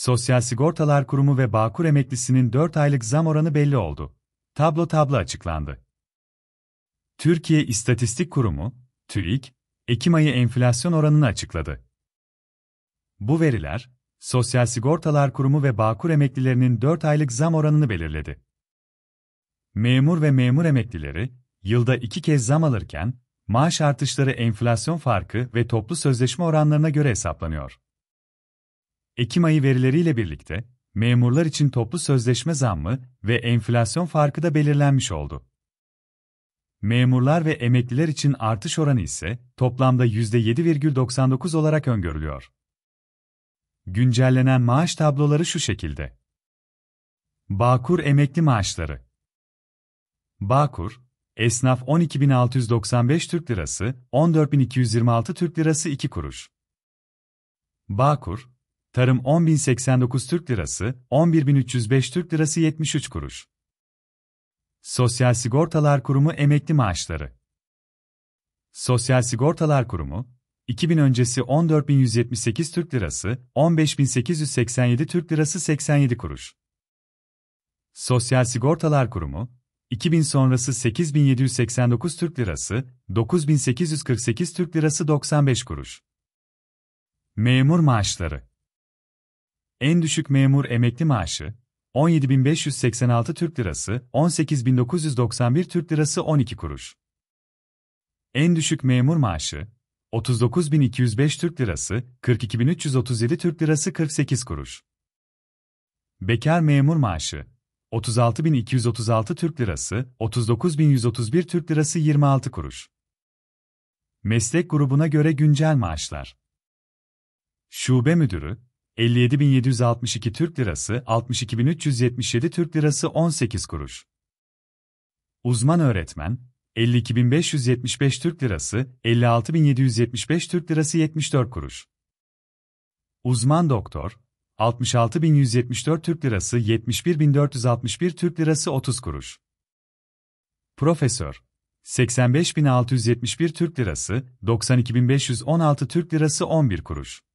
Sosyal Sigortalar Kurumu ve Bağkur emeklisinin 4 aylık zam oranı belli oldu. Tablo tablo açıklandı. Türkiye İstatistik Kurumu, TÜİK, Ekim ayı enflasyon oranını açıkladı. Bu veriler, Sosyal Sigortalar Kurumu ve Bağkur emeklilerinin 4 aylık zam oranını belirledi. Memur ve memur emeklileri, yılda iki kez zam alırken, maaş artışları enflasyon farkı ve toplu sözleşme oranlarına göre hesaplanıyor. Ekim ayı verileriyle birlikte memurlar için toplu sözleşme zammı ve enflasyon farkı da belirlenmiş oldu. Memurlar ve emekliler için artış oranı ise toplamda %7,99 olarak öngörülüyor. Güncellenen maaş tabloları şu şekilde. Bağkur emekli maaşları. Bağkur, esnaf 12.695 Türk Lirası, 14.226 Türk Lirası 2 kuruş. Bağkur, Tarım 10.089 Türk Lirası, 11.305 Türk Lirası 73 kuruş. Sosyal Sigortalar Kurumu Emekli Maaşları Sosyal Sigortalar Kurumu, 2000 öncesi 14.178 Türk Lirası, 15.887 Türk Lirası 87 kuruş. Sosyal Sigortalar Kurumu, 2000 sonrası 8.789 Türk Lirası, 9.848 Türk Lirası 95 kuruş. Memur maaşları en düşük memur emekli maaşı, 17.586 Türk Lirası, 18.991 Türk Lirası 12 kuruş. En düşük memur maaşı, 39.205 Türk Lirası, 42.337 Türk Lirası 48 kuruş. Bekar memur maaşı, 36.236 Türk Lirası, 39.131 Türk Lirası 26 kuruş. Meslek grubuna göre güncel maaşlar. Şube müdürü, 57.762 Türk Lirası, 62.377 Türk Lirası 18 kuruş. Uzman öğretmen, 52.575 Türk Lirası, 56.775 Türk Lirası 74 kuruş. Uzman doktor, 66.174 Türk Lirası, 71.461 Türk Lirası 30 kuruş. Profesör, 85.671 Türk Lirası, 92.516 Türk Lirası 11 kuruş.